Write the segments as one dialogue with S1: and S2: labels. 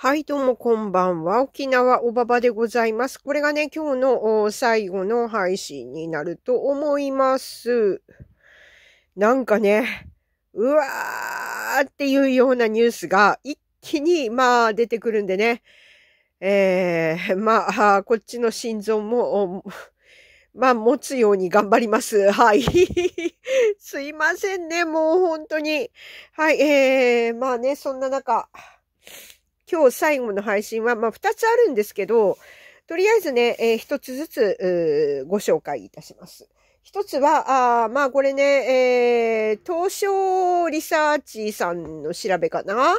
S1: はい、どうもこんばんは。沖縄おばばでございます。これがね、今日の最後の配信になると思います。なんかね、うわーっていうようなニュースが一気に、まあ、出てくるんでね。えー、まあ、こっちの心臓も、まあ、持つように頑張ります。はい。すいませんね、もう本当に。はい、えー、まあね、そんな中。今日最後の配信は、まあ、2つあるんですけど、とりあえずね、えー、1つずつ、ご紹介いたします。一つは、あまあこれね、えー、東証リサーチさんの調べかな。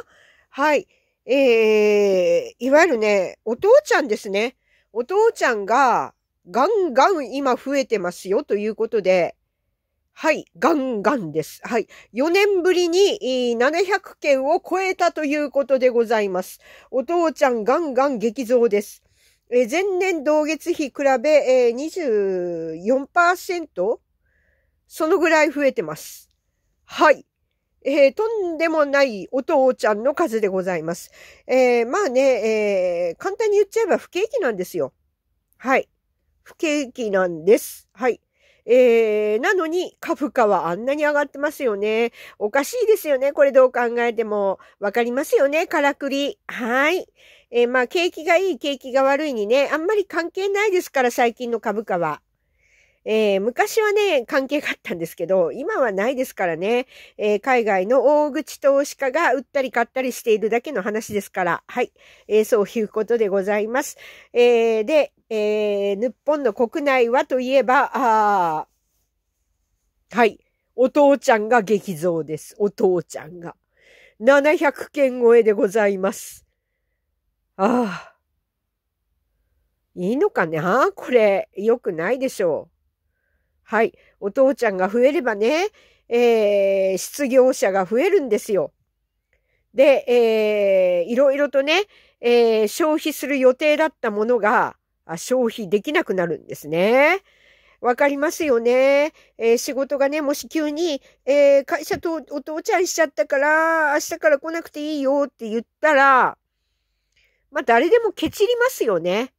S1: はい。えー、いわゆるね、お父ちゃんですね。お父ちゃんがガンガン今増えてますよということで、はい、ガンガンです。はい。4年ぶりに700件を超えたということでございます。お父ちゃんガンガン激増です。え前年同月比比べ、えー、24%そのぐらい増えてます。はい。えー、とんでもないお父ちゃんの数でございます。えー、まあね、えー、簡単に言っちゃえば不景気なんですよ。はい。不景気なんです。はい。えー、なのに、株価はあんなに上がってますよね。おかしいですよね。これどう考えても。わかりますよね。からくり。はい。えー、まあ、景気がいい、景気が悪いにね、あんまり関係ないですから、最近の株価は。えー、昔はね、関係があったんですけど、今はないですからね、えー、海外の大口投資家が売ったり買ったりしているだけの話ですから、はい、えー、そういうことでございます。えで、えー、日本の国内はといえば、あはい。お父ちゃんが激増です。お父ちゃんが。700件超えでございます。ああ。いいのかなこれ、良くないでしょう。はい。お父ちゃんが増えればね、えー、失業者が増えるんですよ。で、えー、いろいろとね、えー、消費する予定だったものが、消費できなくなるんですね。わかりますよね。えー、仕事がね、もし急に、えー、会社とお父ちゃんしちゃったから、明日から来なくていいよって言ったら、まあ、誰でもケチりますよね。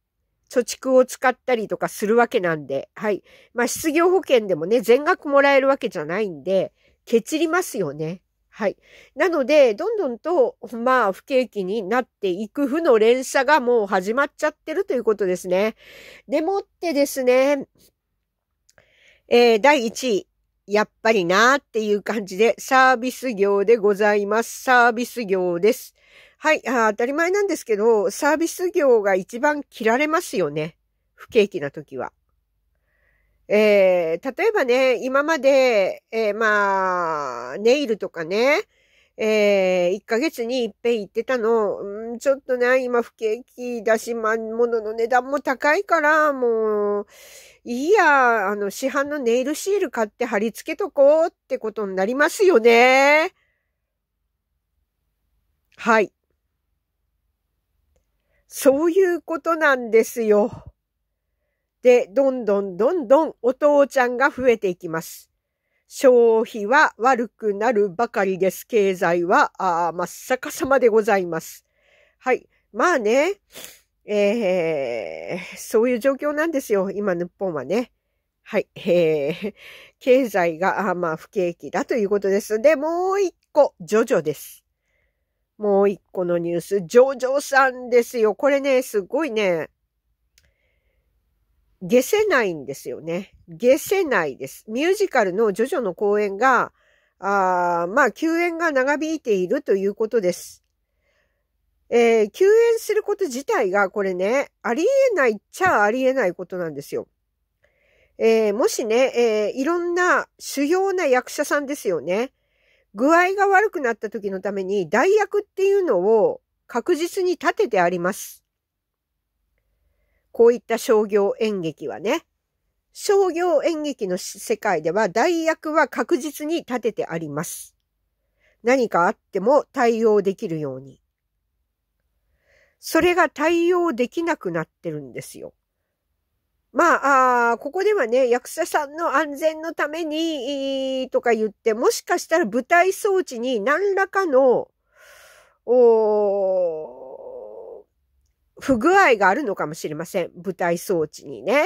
S1: 貯蓄を使ったりとかするわけなんで。はい。まあ、失業保険でもね、全額もらえるわけじゃないんで、ケチりますよね。はい。なので、どんどんと、まあ、不景気になっていく負の連鎖がもう始まっちゃってるということですね。でもってですね、えー、第1位。やっぱりなーっていう感じで、サービス業でございます。サービス業です。はい、あ当たり前なんですけど、サービス業が一番切られますよね。不景気な時は。えー、例えばね、今まで、えー、まあ、ネイルとかね、えー、1ヶ月に一遍行ってたの、うん、ちょっとね、今不景気だし、ま、物の値段も高いから、もう、いいや、あの、市販のネイルシール買って貼り付けとこうってことになりますよね。はい。そういうことなんですよ。で、どんどんどんどんお父ちゃんが増えていきます。消費は悪くなるばかりです。経済は、あ真っ逆さまでございます。はい。まあね、えー、そういう状況なんですよ。今、日本はね。はい。えー、経済が、あまあ、不景気だということです。で、もう一個、ジョジョです。もう一個のニュース、ジョジョさんですよ。これね、すごいね、下せないんですよね。下せないです。ミュージカルのジョジョの公演が、あまあ、休演が長引いているということです。えー、休演すること自体がこれね、ありえないっちゃありえないことなんですよ。えー、もしね、えー、いろんな主要な役者さんですよね。具合が悪くなった時のために代役っていうのを確実に立ててあります。こういった商業演劇はね、商業演劇の世界では代役は確実に立ててあります。何かあっても対応できるように。それが対応できなくなってるんですよ。まあ、あここではね、役者さんの安全のために、とか言って、もしかしたら舞台装置に何らかの、お不具合があるのかもしれません。舞台装置にね。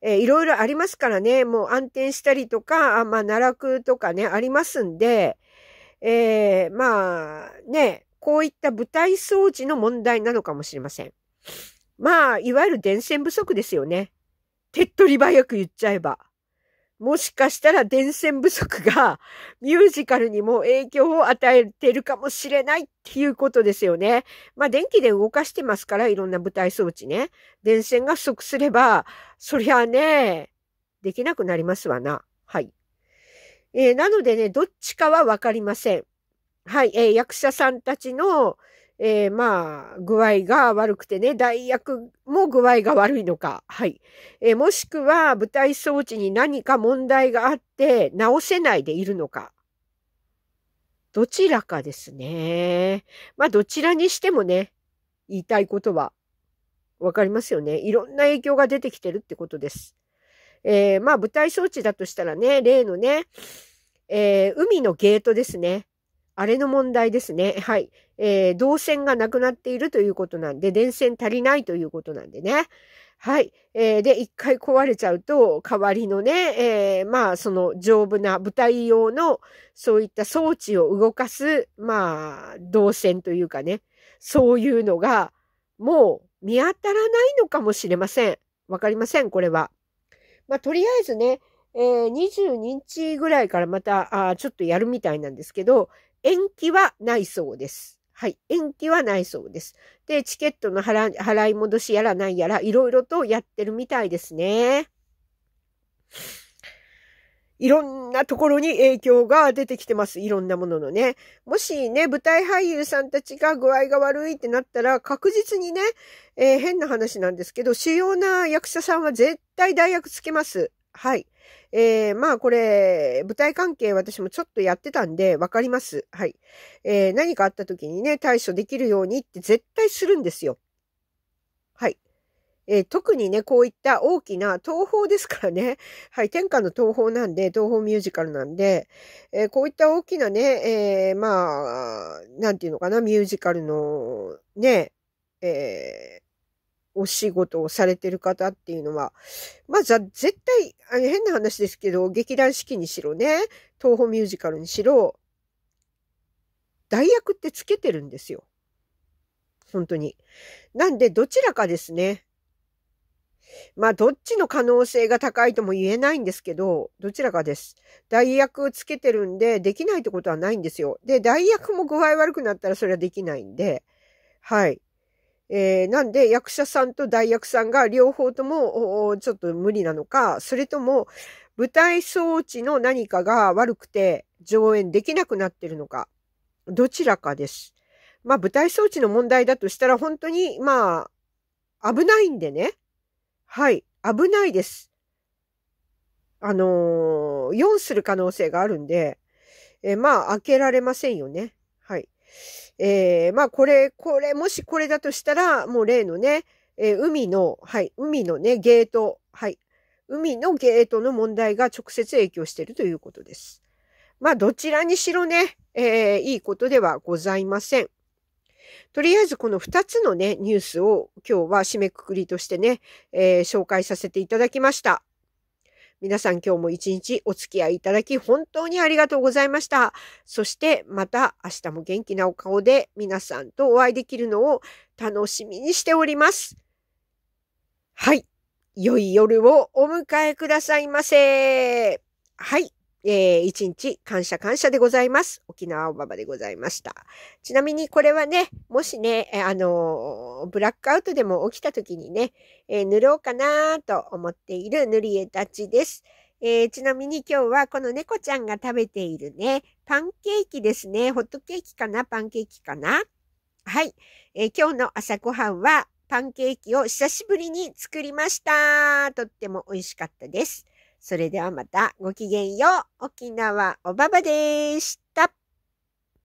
S1: えー、いろいろありますからね、もう暗転したりとか、あまあ、奈落とかね、ありますんで、えー、まあ、ね、こういった舞台装置の問題なのかもしれません。まあ、いわゆる電線不足ですよね。手っ取り早く言っちゃえば。もしかしたら伝染不足がミュージカルにも影響を与えてるかもしれないっていうことですよね。まあ電気で動かしてますから、いろんな舞台装置ね。電線が不足すれば、そりゃね、できなくなりますわな。はい。えー、なのでね、どっちかはわかりません。はい、えー、役者さんたちの、えー、まあ、具合が悪くてね、代役も具合が悪いのか、はい。えー、もしくは舞台装置に何か問題があって直せないでいるのか。どちらかですね。まあ、どちらにしてもね、言いたいことはわかりますよね。いろんな影響が出てきてるってことです。えー、まあ、舞台装置だとしたらね、例のね、えー、海のゲートですね。あれの問題ですね。はい。えー、動線がなくなっているということなんで、電線足りないということなんでね。はい。えー、で、一回壊れちゃうと、代わりのね、えー、まあ、その丈夫な舞台用の、そういった装置を動かす、まあ、動線というかね、そういうのが、もう見当たらないのかもしれません。わかりません、これは。まあ、とりあえずね、えー、22日ぐらいからまた、あちょっとやるみたいなんですけど、延期はないそうです。はい。延期はないそうです。で、チケットの払い戻しやらないやら、いろいろとやってるみたいですね。いろんなところに影響が出てきてます。いろんなもののね。もしね、舞台俳優さんたちが具合が悪いってなったら、確実にね、えー、変な話なんですけど、主要な役者さんは絶対代役つけます。はい。えー、まあこれ、舞台関係私もちょっとやってたんで分かります。はい。えー、何かあった時にね、対処できるようにって絶対するんですよ。はい。えー、特にね、こういった大きな東宝ですからね。はい、天下の東宝なんで、東宝ミュージカルなんで、えー、こういった大きなね、えー、まあ、なんていうのかな、ミュージカルのね、えお仕事をされてる方っていうのは、まずは絶対、あ変な話ですけど、劇団四季にしろね、東宝ミュージカルにしろ、代役ってつけてるんですよ。本当に。なんで、どちらかですね。まあ、どっちの可能性が高いとも言えないんですけど、どちらかです。代役つけてるんで、できないってことはないんですよ。で、代役も具合悪くなったらそれはできないんで、はい。えー、なんで役者さんと代役さんが両方ともちょっと無理なのか、それとも舞台装置の何かが悪くて上演できなくなってるのか、どちらかです。まあ舞台装置の問題だとしたら本当にまあ危ないんでね。はい、危ないです。あのー、4する可能性があるんで、えー、まあ開けられませんよね。はい。えー、まあこれ、これ、もしこれだとしたら、もう例のね、えー、海の、はい、海のね、ゲート、はい、海のゲートの問題が直接影響しているということです。まあどちらにしろね、えー、いいことではございません。とりあえずこの2つのね、ニュースを今日は締めくくりとしてね、えー、紹介させていただきました。皆さん今日も一日お付き合いいただき本当にありがとうございました。そしてまた明日も元気なお顔で皆さんとお会いできるのを楽しみにしております。はい。良い夜をお迎えくださいませ。はい。えー、一日感謝感謝でございます。沖縄おばばでございました。ちなみにこれはね、もしね、あのー、ブラックアウトでも起きた時にね、えー、塗ろうかなと思っている塗り絵たちです。えー、ちなみに今日はこの猫ちゃんが食べているね、パンケーキですね。ホットケーキかなパンケーキかなはい、えー、今日の朝ごはんはパンケーキを久しぶりに作りました。とっても美味しかったです。それではまたごきげんよう。沖縄おばばでした。